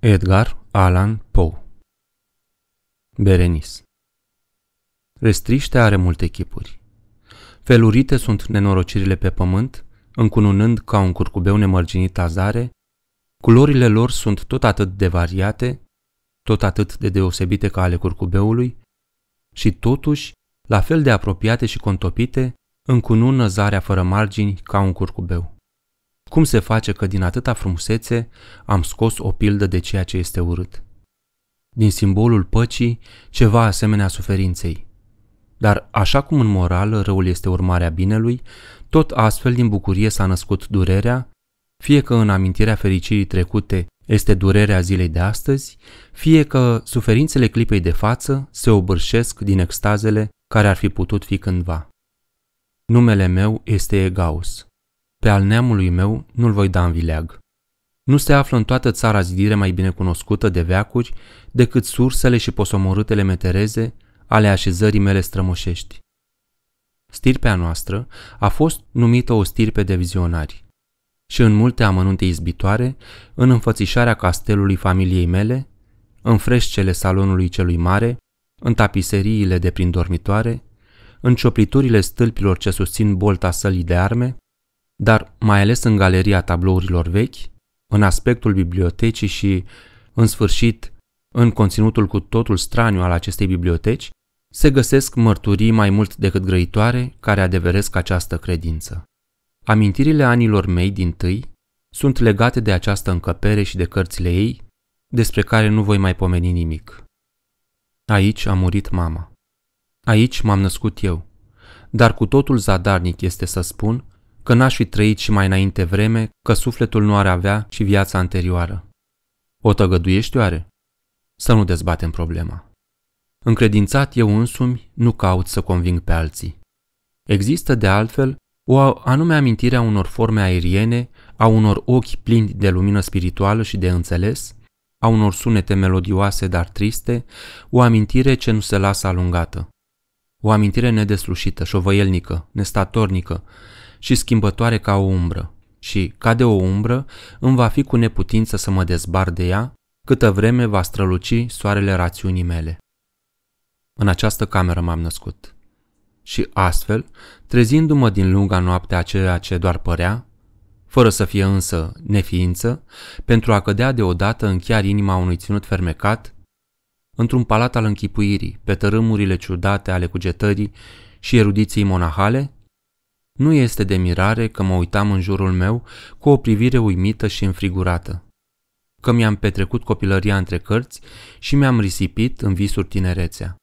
Edgar Allan Poe Berenice Restriște are multe chipuri. Felurite sunt nenorocirile pe pământ, încununând ca un curcubeu nemărginit azare, culorile lor sunt tot atât de variate, tot atât de deosebite ca ale curcubeului, și totuși la fel de apropiate și contopite, încunună zarea fără margini ca un curcubeu. Cum se face că din atâta frumusețe am scos o pildă de ceea ce este urât? Din simbolul păcii, ceva asemenea suferinței. Dar așa cum în moral răul este urmarea binelui, tot astfel din bucurie s-a născut durerea, fie că în amintirea fericirii trecute este durerea zilei de astăzi, fie că suferințele clipei de față se obârșesc din extazele care ar fi putut fi cândva. Numele meu este Egaus. Pe al neamului meu nu-l voi da în vileag. Nu se află în toată țara zidire mai bine cunoscută de veacuri decât sursele și posomorâtele metereze ale așezării mele strămoșești. Stirpea noastră a fost numită o stirpe de vizionari și în multe amănunte izbitoare, în înfățișarea castelului familiei mele, în freșcele salonului celui mare, în tapiseriile de prin dormitoare, în ciopliturile stâlpilor ce susțin bolta sălii de arme, dar mai ales în galeria tablourilor vechi, în aspectul bibliotecii și, în sfârșit, în conținutul cu totul straniu al acestei biblioteci, se găsesc mărturii mai mult decât grăitoare care adeveresc această credință. Amintirile anilor mei din tâi sunt legate de această încăpere și de cărțile ei, despre care nu voi mai pomeni nimic. Aici a murit mama. Aici m-am născut eu. Dar cu totul zadarnic este să spun că n-aș fi trăit și mai înainte vreme, că sufletul nu ar avea și viața anterioară. O tăgăduiești oare? Să nu dezbatem problema. Încredințat eu însumi, nu caut să conving pe alții. Există, de altfel, o anume a unor forme aeriene, a unor ochi plini de lumină spirituală și de înțeles, a unor sunete melodioase dar triste, o amintire ce nu se lasă alungată. O amintire nedeslușită, șovăielnică, nestatornică, și schimbătoare ca o umbră și, ca de o umbră, îmi va fi cu neputință să mă dezbar de ea câtă vreme va străluci soarele rațiunii mele. În această cameră m-am născut. Și astfel, trezindu-mă din lunga noapte a ceea ce doar părea, fără să fie însă neființă, pentru a cădea deodată în chiar inima unui ținut fermecat, într-un palat al închipuirii, pe tărâmurile ciudate ale cugetării și erudiției monahale, nu este de mirare că mă uitam în jurul meu cu o privire uimită și înfrigurată. Că mi-am petrecut copilăria între cărți și mi-am risipit în visuri tinerețea.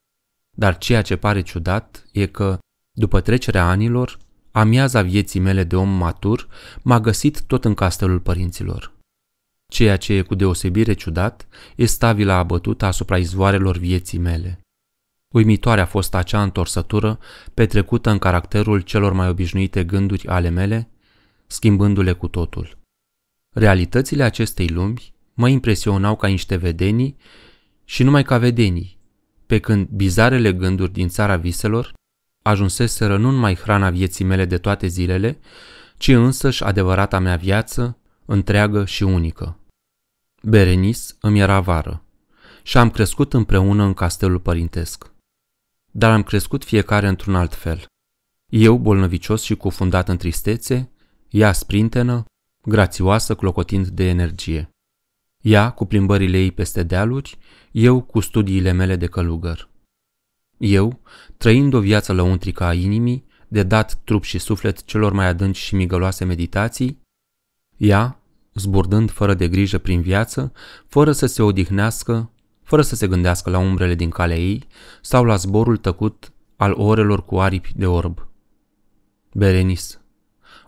Dar ceea ce pare ciudat e că, după trecerea anilor, amiaza vieții mele de om matur m-a găsit tot în castelul părinților. Ceea ce e cu deosebire ciudat e stavila abătută asupra izvoarelor vieții mele. Uimitoare a fost acea întorsătură, petrecută în caracterul celor mai obișnuite gânduri ale mele, schimbându-le cu totul. Realitățile acestei lumi mă impresionau ca niște vedenii și numai ca vedenii, pe când bizarele gânduri din țara viselor ajunseseră nu numai hrana vieții mele de toate zilele, ci însăși adevărata mea viață, întreagă și unică. Berenice îmi era vară și am crescut împreună în castelul părintesc dar am crescut fiecare într-un alt fel. Eu bolnăvicios și cufundat în tristețe, ea sprintenă, grațioasă clocotind de energie. Ea cu plimbările ei peste dealuri, eu cu studiile mele de călugăr. Eu, trăind o viață lăuntrică a inimii, de dat trup și suflet celor mai adânci și migăloase meditații, ea, zburdând fără de grijă prin viață, fără să se odihnească, fără să se gândească la umbrele din calea ei sau la zborul tăcut al orelor cu aripi de orb. Berenis.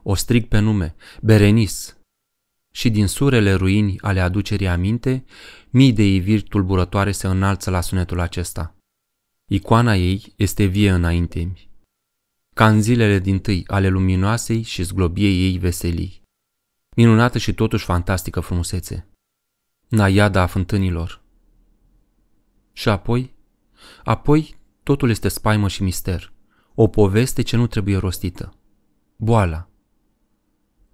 O strig pe nume, Berenis. Și din surele ruini ale aducerii aminte, mii de iviri tulburătoare se înalță la sunetul acesta. Icoana ei este vie înainte mi. Ca în zilele din tâi ale luminoasei și zglobiei ei veselii. Minunată și totuși fantastică frumusețe. Naiada a fântânilor, și apoi? Apoi, totul este spaimă și mister. O poveste ce nu trebuie rostită. Boala.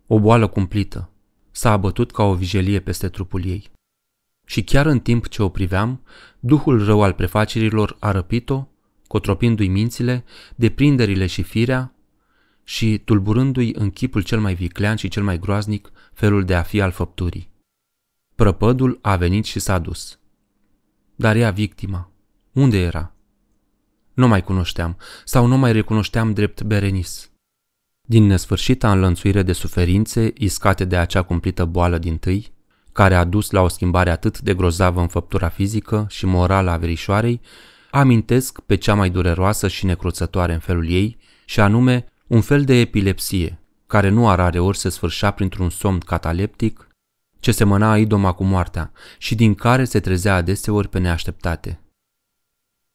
O boală cumplită. S-a abătut ca o vijelie peste trupul ei. Și chiar în timp ce o priveam, duhul rău al prefacerilor a răpit-o, cotropindu-i mințile, deprinderile și firea și tulburându-i în chipul cel mai viclean și cel mai groaznic felul de a fi al făpturii. Prăpădul a venit și s-a dus – dar ea victima. Unde era? Nu mai cunoșteam sau nu mai recunoșteam drept Berenis. Din nesfârșita înlănțuire de suferințe iscate de acea cumplită boală din tâi, care a dus la o schimbare atât de grozavă în făptura fizică și morală a verișoarei, amintesc pe cea mai dureroasă și necruțătoare în felul ei, și anume un fel de epilepsie, care nu arare ori se sfârșea printr-un somn cataleptic, ce semăna idoma cu moartea și din care se trezea adeseori pe neașteptate.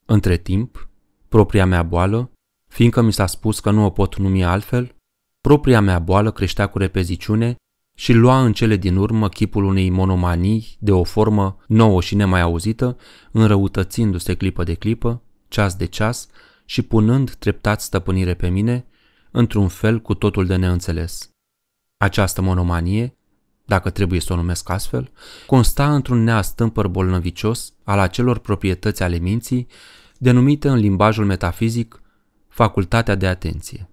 Între timp, propria mea boală, fiindcă mi s-a spus că nu o pot numi altfel, propria mea boală creștea cu repeziciune și lua în cele din urmă chipul unei monomanii de o formă nouă și nemai auzită, înrăutățindu-se clipă de clipă, ceas de ceas și punând treptat stăpânire pe mine, într-un fel cu totul de neînțeles. Această monomanie dacă trebuie să o numesc astfel, consta într-un neastâmpăr bolnăvicios al acelor proprietăți ale minții, denumită în limbajul metafizic facultatea de atenție.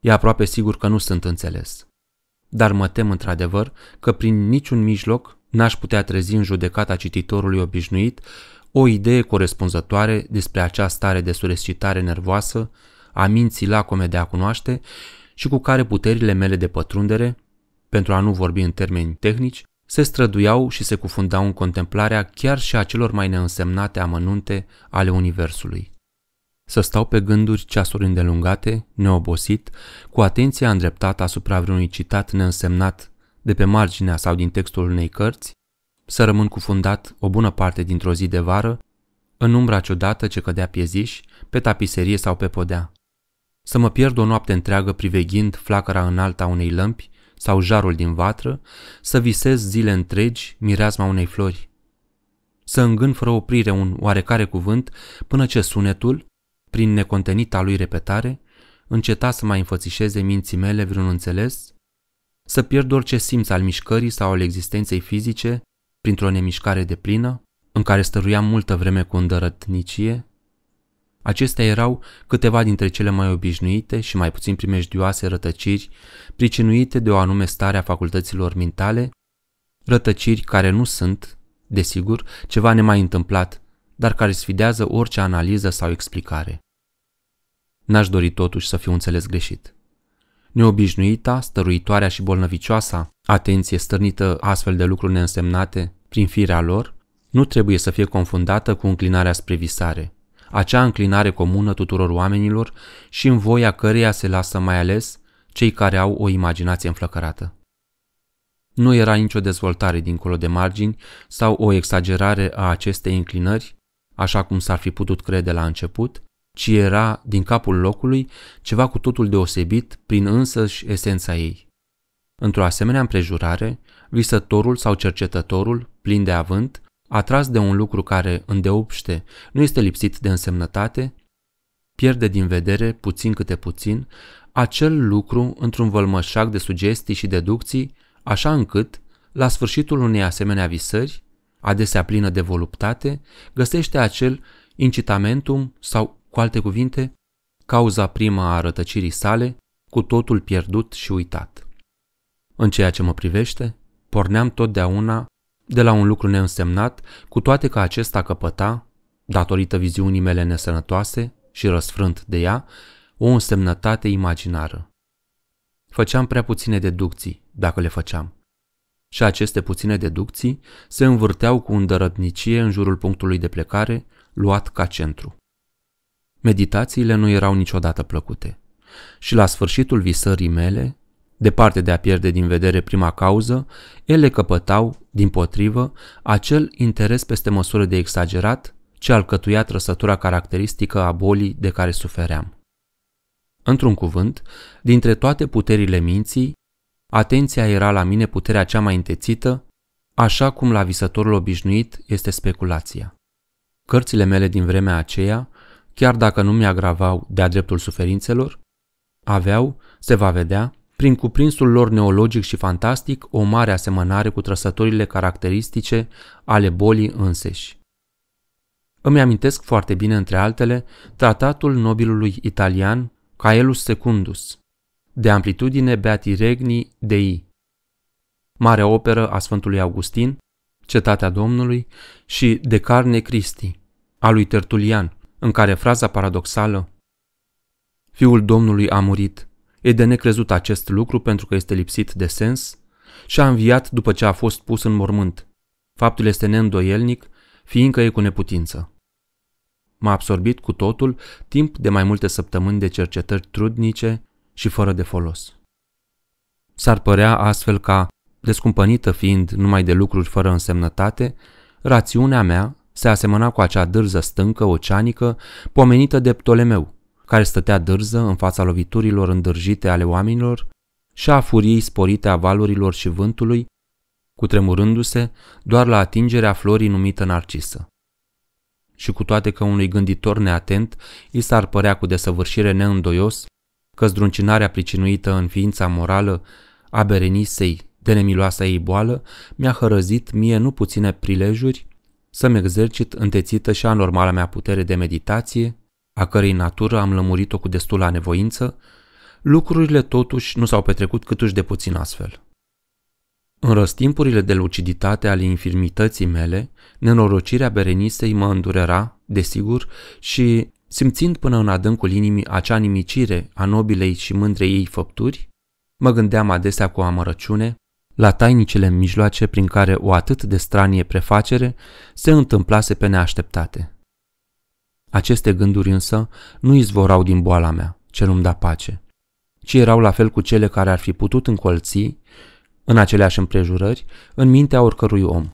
E aproape sigur că nu sunt înțeles, dar mă tem într-adevăr că prin niciun mijloc n-aș putea trezi în judecata cititorului obișnuit o idee corespunzătoare despre acea stare de surescitare nervoasă a minții lacome de a cunoaște și cu care puterile mele de pătrundere pentru a nu vorbi în termeni tehnici, se străduiau și se cufundau în contemplarea chiar și a celor mai neînsemnate amănunte ale Universului. Să stau pe gânduri ceasuri îndelungate, neobosit, cu atenția îndreptată asupra vreunui citat neînsemnat de pe marginea sau din textul unei cărți, să rămân cufundat o bună parte dintr-o zi de vară, în umbra ciudată ce cădea pieziș, pe tapiserie sau pe podea. Să mă pierd o noapte întreagă priveghind flacăra înalta unei lămpi sau jarul din vatră, să visez zile întregi mireasma unei flori. Să îngân fără oprire un oarecare cuvânt până ce sunetul, prin necontenita lui repetare, înceta să mai înfățișeze minții mele vreun înțeles, să pierd orice simț al mișcării sau al existenței fizice, printr-o nemișcare de plină, în care stăruiam multă vreme cu îndărătnicie, Acestea erau câteva dintre cele mai obișnuite și mai puțin primejdioase rătăciri, pricinuite de o anume stare a facultăților mentale, rătăciri care nu sunt, desigur, ceva nemai întâmplat, dar care sfidează orice analiză sau explicare. N-aș dori totuși să fiu înțeles greșit. Neobișnuita, stăruitoarea și bolnăvicioasa atenție stârnită astfel de lucruri neînsemnate prin firea lor, nu trebuie să fie confundată cu înclinarea spre visare – acea înclinare comună tuturor oamenilor și în voia căreia se lasă mai ales cei care au o imaginație înflăcărată. Nu era nicio dezvoltare dincolo de margini sau o exagerare a acestei înclinări, așa cum s-ar fi putut crede la început, ci era, din capul locului, ceva cu totul deosebit prin însăși esența ei. Într-o asemenea împrejurare, visătorul sau cercetătorul, plin de avânt, atras de un lucru care îndeopște nu este lipsit de însemnătate, pierde din vedere, puțin câte puțin, acel lucru într-un vălmășac de sugestii și deducții, așa încât, la sfârșitul unei asemenea visări, adesea plină de voluptate, găsește acel incitamentum sau, cu alte cuvinte, cauza primă a rătăcirii sale, cu totul pierdut și uitat. În ceea ce mă privește, porneam totdeauna de la un lucru neînsemnat, cu toate că acesta căpăta, datorită viziunii mele nesănătoase și răsfrânt de ea, o însemnătate imaginară. Făceam prea puține deducții, dacă le făceam. Și aceste puține deducții se învârteau cu îndărătnicie în jurul punctului de plecare, luat ca centru. Meditațiile nu erau niciodată plăcute. Și la sfârșitul visării mele, Departe de a pierde din vedere prima cauză, ele căpătau, din potrivă, acel interes peste măsură de exagerat ce alcătuia trăsătura caracteristică a bolii de care sufeream. Într-un cuvânt, dintre toate puterile minții, atenția era la mine puterea cea mai întețită, așa cum la visătorul obișnuit este speculația. Cărțile mele din vremea aceea, chiar dacă nu mi-agravau de-a dreptul suferințelor, aveau, se va vedea, prin cuprinsul lor neologic și fantastic, o mare asemănare cu trăsătorile caracteristice ale bolii înseși. Îmi amintesc foarte bine, între altele, tratatul nobilului italian Caelus Secundus, de amplitudine Beati Regni Dei, marea operă a Sfântului Augustin, Cetatea Domnului și De Carne Cristi a lui Tertulian, în care fraza paradoxală Fiul Domnului a murit, E de necrezut acest lucru pentru că este lipsit de sens și a înviat după ce a fost pus în mormânt. Faptul este neîndoielnic, fiindcă e cu neputință. M-a absorbit cu totul timp de mai multe săptămâni de cercetări trudnice și fără de folos. S-ar părea astfel ca, descumpănită fiind numai de lucruri fără însemnătate, rațiunea mea se asemăna cu acea dârză stâncă oceanică pomenită de Ptolemeu, care stătea dârză în fața loviturilor îndârjite ale oamenilor și a furiei sporite a valurilor și vântului, cutremurându-se doar la atingerea florii numită narcisă. Și cu toate că unui gânditor neatent i s-ar părea cu desăvârșire neîndoios că zdruncinarea pricinuită în ființa morală a Berenisei de nemiloasa ei boală mi-a hărăzit mie nu puține prilejuri să-mi exercit întețită și anormala mea putere de meditație a cărei natură am lămurit-o cu destulă nevoință, lucrurile totuși nu s-au petrecut câtuși de puțin astfel. În răstimpurile de luciditate ale infirmității mele, nenorocirea Berenisei mă îndurera, desigur, și, simțind până în adâncul inimii acea nimicire a nobilei și mândrei ei făpturi, mă gândeam adesea cu amărăciune la tainicele mijloace prin care o atât de stranie prefacere se întâmplase pe neașteptate. Aceste gânduri însă nu izvorau din boala mea, ce nu-mi da pace, ci erau la fel cu cele care ar fi putut încolți, în aceleași împrejurări, în mintea oricărui om.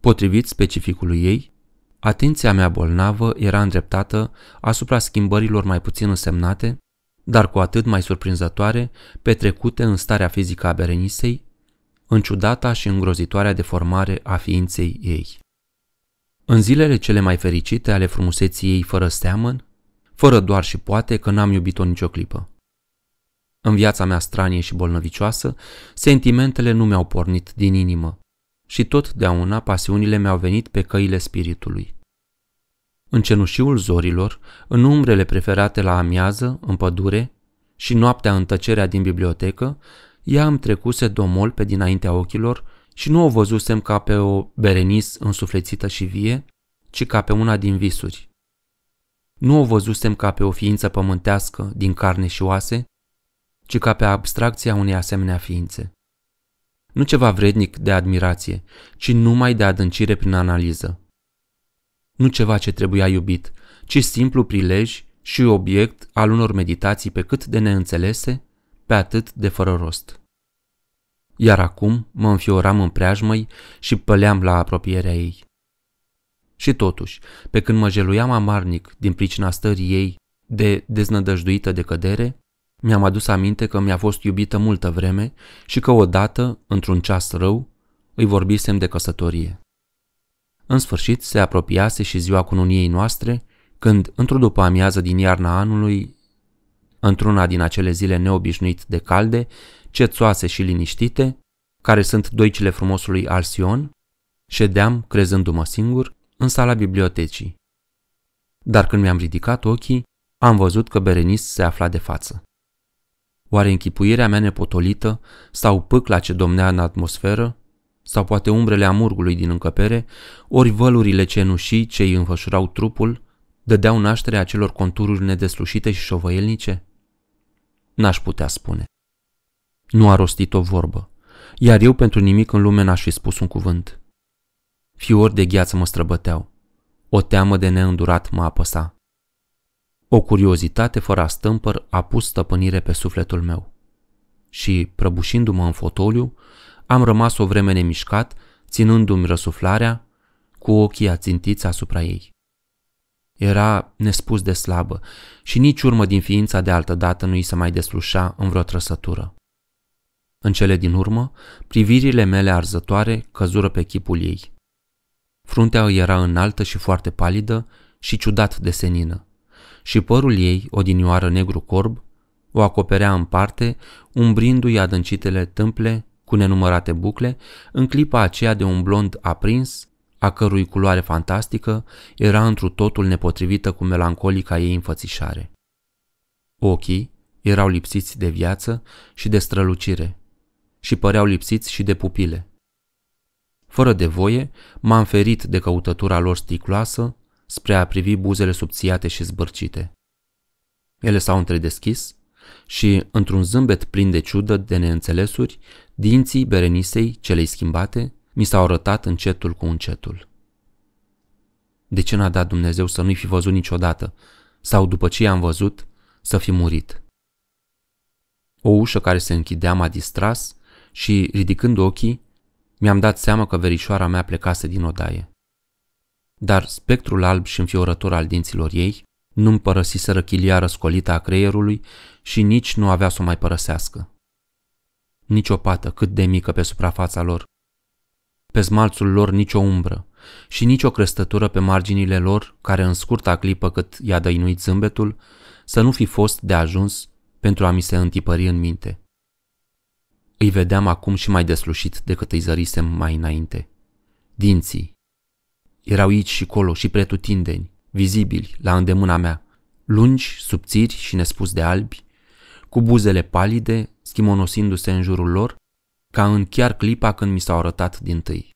Potrivit specificului ei, atenția mea bolnavă era îndreptată asupra schimbărilor mai puțin însemnate, dar cu atât mai surprinzătoare, petrecute în starea fizică a Berenisei, în ciudata și îngrozitoarea deformare a ființei ei. În zilele cele mai fericite ale frumuseții ei fără steamăn, fără doar și poate că n-am iubit-o nicio clipă. În viața mea stranie și bolnăvicioasă, sentimentele nu mi-au pornit din inimă și totdeauna pasiunile mi-au venit pe căile spiritului. În cenușiul zorilor, în umbrele preferate la amiază, în pădure și noaptea în tăcerea din bibliotecă, ea îmi trecuse domol pe dinaintea ochilor și nu o văzusem ca pe o Berenis însuflețită și vie, ci ca pe una din visuri. Nu o văzusem ca pe o ființă pământească din carne și oase, ci ca pe abstracția unei asemenea ființe. Nu ceva vrednic de admirație, ci numai de adâncire prin analiză. Nu ceva ce trebuia iubit, ci simplu prilej și obiect al unor meditații pe cât de neînțelese, pe atât de fără rost iar acum mă înfioram în preajmăi și păleam la apropierea ei. Și totuși, pe când mă jeluiam amarnic din pricina stării ei de deznădăjduită de cădere, mi-am adus aminte că mi-a fost iubită multă vreme și că odată, într-un ceas rău, îi vorbisem de căsătorie. În sfârșit se apropiase și ziua cununiei noastre, când, într-o după amiază din iarna anului, într-una din acele zile neobișnuit de calde, cețoase și liniștite, care sunt doicile frumosului Alsion, ședeam, crezându-mă singur, în sala bibliotecii. Dar când mi-am ridicat ochii, am văzut că Berenice se afla de față. Oare închipuirea mea nepotolită sau pâcla ce domnea în atmosferă, sau poate umbrele amurgului din încăpere, ori vălurile cenușii ce îi înfășurau trupul, dădeau naștere acelor contururi nedeslușite și șovăielnice? N-aș putea spune. Nu a rostit o vorbă, iar eu pentru nimic în lume n-aș fi spus un cuvânt. Fiori de gheață mă străbăteau. O teamă de neîndurat mă apăsa. O curiozitate fără stâmpăr a pus stăpânire pe sufletul meu. Și, prăbușindu-mă în fotoliu, am rămas o vreme nemișcat, ținându-mi răsuflarea, cu ochii ațintiți asupra ei. Era nespus de slabă și nici urmă din ființa de altă dată nu i se mai deslușa în vreo trăsătură. În cele din urmă, privirile mele arzătoare căzură pe chipul ei. Fruntea îi era înaltă și foarte palidă și ciudat de senină, și părul ei, odinioară negru corb, o acoperea în parte, umbrindu-i adâncitele tâmple cu nenumărate bucle, în clipa aceea de un blond aprins, a cărui culoare fantastică era întru totul nepotrivită cu melancolica ei înfățișare. Ochii erau lipsiți de viață și de strălucire, și păreau lipsiți și de pupile. Fără de voie, m-am ferit de căutătura lor sticloasă spre a privi buzele subțiate și zbârcite. Ele s-au întredeschis și, într-un zâmbet plin de ciudă de neînțelesuri, dinții Berenisei, celei schimbate, mi s-au arătat încetul cu încetul. De ce n-a dat Dumnezeu să nu-i fi văzut niciodată? Sau după ce i-am văzut, să fi murit? O ușă care se închidea m-a distras și, ridicând ochii, mi-am dat seama că verișoara mea plecase din odaie. Dar spectrul alb și înfiorător al dinților ei nu-mi părăsiseră chilia răscolită a creierului și nici nu avea să o mai părăsească. Nici o pată cât de mică pe suprafața lor. Pe smalțul lor nicio umbră și nicio crestătură pe marginile lor care în scurta clipă cât i-a dăinuit zâmbetul să nu fi fost de ajuns pentru a mi se întipări în minte. Îi vedeam acum și mai deslușit decât îi zărisem mai înainte. Dinții. Erau aici și colo și pretutindeni, vizibili, la îndemâna mea, lungi, subțiri și nespus de albi, cu buzele palide, schimonosindu-se în jurul lor, ca în chiar clipa când mi s-au arătat din tâi.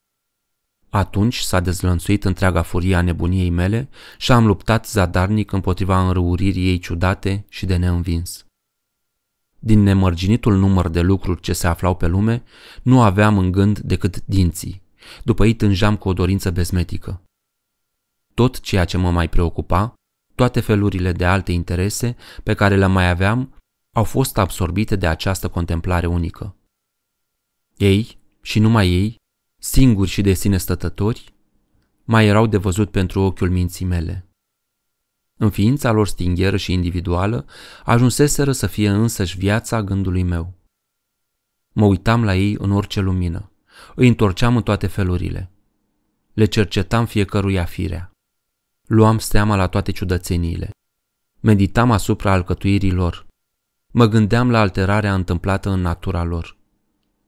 Atunci s-a dezlănțuit întreaga furie a nebuniei mele și am luptat zadarnic împotriva înrăuririi ei ciudate și de neînvins din nemărginitul număr de lucruri ce se aflau pe lume, nu aveam în gând decât dinții. După ei tânjeam cu o dorință bezmetică. Tot ceea ce mă mai preocupa, toate felurile de alte interese pe care le mai aveam, au fost absorbite de această contemplare unică. Ei, și numai ei, singuri și de sine stătători, mai erau de văzut pentru ochiul minții mele. În ființa lor stingheră și individuală, ajunseseră să fie însăși viața gândului meu. Mă uitam la ei în orice lumină. Îi întorceam în toate felurile. Le cercetam fiecăruia firea. Luam seama la toate ciudățeniile. Meditam asupra alcătuirii lor. Mă gândeam la alterarea întâmplată în natura lor.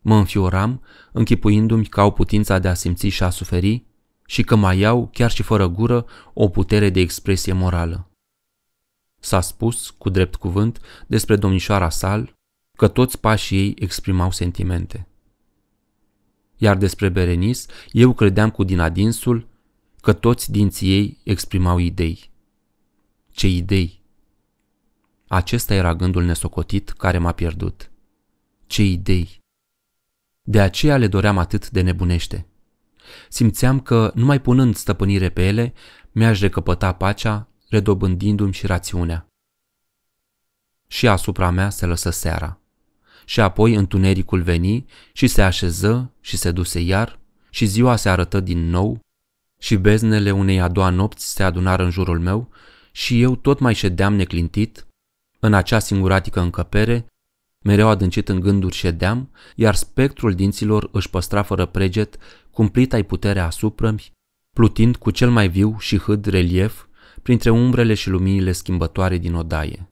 Mă înfioram, închipuindu-mi că au putința de a simți și a suferi și că mai au, chiar și fără gură, o putere de expresie morală. S-a spus, cu drept cuvânt, despre domnișoara Sal, că toți pașii ei exprimau sentimente. Iar despre Berenice, eu credeam cu din adinsul că toți dinții ei exprimau idei. Ce idei! Acesta era gândul nesocotit care m-a pierdut. Ce idei! De aceea le doream atât de nebunește. Simțeam că, numai punând stăpânire pe ele, mi-aș recăpăta pacea, redobândindu-mi și rațiunea. Și asupra mea se lăsă seara. Și apoi întunericul veni și se așeză și se duse iar și ziua se arătă din nou și beznele unei a doua nopți se adunară în jurul meu și eu tot mai ședeam neclintit, în acea singuratică încăpere, Mereu adâncit în gânduri ședeam, iar spectrul dinților își păstra fără preget, cumplit ai puterea asupra-mi, plutind cu cel mai viu și hâd relief printre umbrele și luminile schimbătoare din odaie.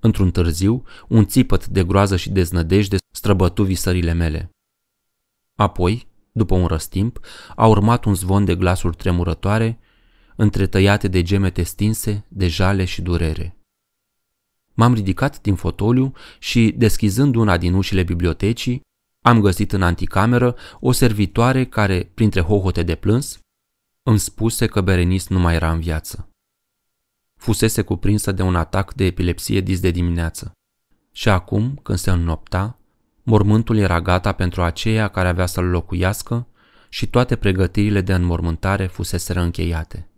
Într-un târziu, un țipăt de groază și deznădejde străbătu visările mele. Apoi, după un răstimp, a urmat un zvon de glasuri tremurătoare, întretăiate de gemete stinse, de jale și durere. M-am ridicat din fotoliu și, deschizând una din ușile bibliotecii, am găsit în anticameră o servitoare care, printre hohote de plâns, îmi spuse că Berenis nu mai era în viață. Fusese cuprinsă de un atac de epilepsie dis de dimineață. Și acum, când se înnopta, mormântul era gata pentru aceea care avea să-l locuiască și toate pregătirile de înmormântare fuseseră încheiate.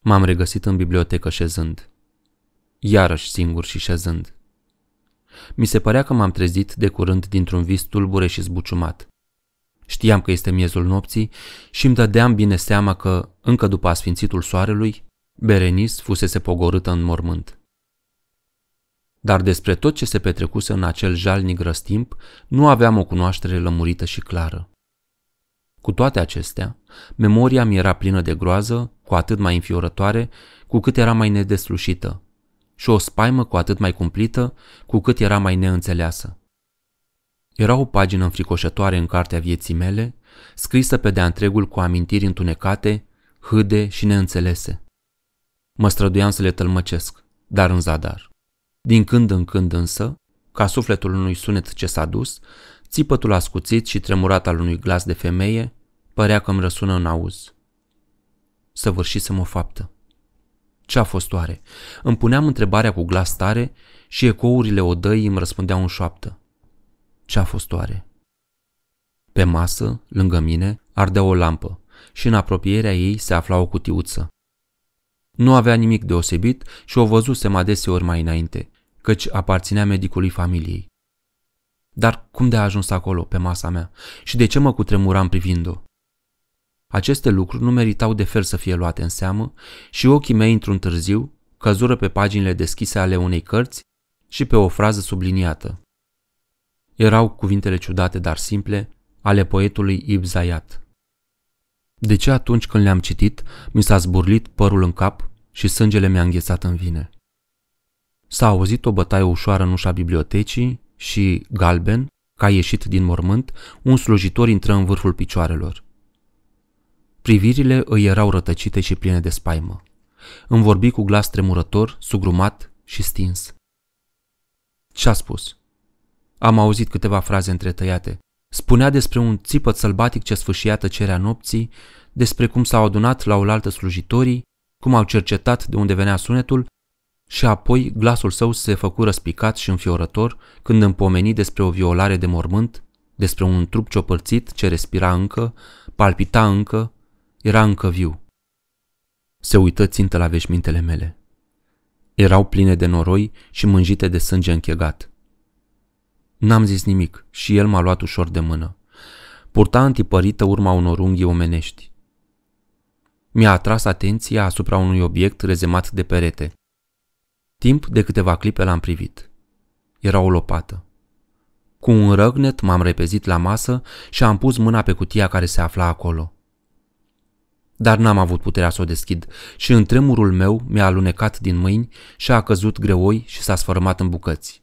M-am regăsit în bibliotecă șezând iarăși singur și șezând. Mi se părea că m-am trezit de curând dintr-un vis tulbure și zbuciumat. Știam că este miezul nopții și îmi dădeam bine seama că, încă după asfințitul soarelui, Berenice fusese pogorâtă în mormânt. Dar despre tot ce se petrecuse în acel jalnic răstimp, nu aveam o cunoaștere lămurită și clară. Cu toate acestea, memoria mi era plină de groază, cu atât mai înfiorătoare, cu cât era mai nedeslușită, și o spaimă cu atât mai cumplită cu cât era mai neînțeleasă. Era o pagină înfricoșătoare în cartea vieții mele, scrisă pe de-a întregul cu amintiri întunecate, hâde și neînțelese. Mă străduiam să le tălmăcesc, dar în zadar. Din când în când însă, ca sufletul unui sunet ce s-a dus, țipătul ascuțit și tremurat al unui glas de femeie părea că îmi răsună în auz. Săvârșisem o faptă. Ce a fost oare? Îmi puneam întrebarea cu glas tare și ecourile odăii îmi răspundeau în șoaptă. Ce a fost oare? Pe masă, lângă mine, ardea o lampă și în apropierea ei se afla o cutiuță. Nu avea nimic deosebit și o văzusem adeseori mai înainte, căci aparținea medicului familiei. Dar cum de a ajuns acolo, pe masa mea? Și de ce mă cutremuram privind-o? Aceste lucruri nu meritau de fel să fie luate în seamă și ochii mei într-un târziu căzură pe paginile deschise ale unei cărți și pe o frază subliniată. Erau cuvintele ciudate, dar simple, ale poetului Ib Zayat. De ce atunci când le-am citit, mi s-a zburlit părul în cap și sângele mi-a înghețat în vine? S-a auzit o bătaie ușoară în ușa bibliotecii și, galben, ca ieșit din mormânt, un slujitor intră în vârful picioarelor. Privirile îi erau rătăcite și pline de spaimă. Îmi vorbi cu glas tremurător, sugrumat și stins. Ce-a spus? Am auzit câteva fraze întretăiate. Spunea despre un țipăt sălbatic ce sfâșia tăcerea nopții, despre cum s-au adunat la oaltă slujitorii, cum au cercetat de unde venea sunetul și apoi glasul său se făcu răspicat și înfiorător când împomeni despre o violare de mormânt, despre un trup ciopărțit ce respira încă, palpita încă, era încă viu. Se uită țintă la veșmintele mele. Erau pline de noroi și mânjite de sânge închegat. N-am zis nimic și el m-a luat ușor de mână. Purta antipărită urma unor unghii omenești. Mi-a atras atenția asupra unui obiect rezemat de perete. Timp de câteva clipe l-am privit. Era o lopată. Cu un răgnet m-am repezit la masă și am pus mâna pe cutia care se afla acolo dar n-am avut puterea să o deschid și în tremurul meu mi-a alunecat din mâini și a căzut greoi și s-a sfărâmat în bucăți.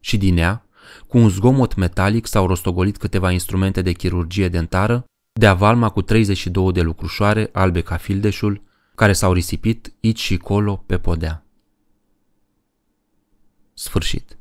Și din ea, cu un zgomot metalic s-au rostogolit câteva instrumente de chirurgie dentară, de avalma cu 32 de lucrușoare albe ca fildeșul, care s-au risipit aici și colo pe podea. Sfârșit.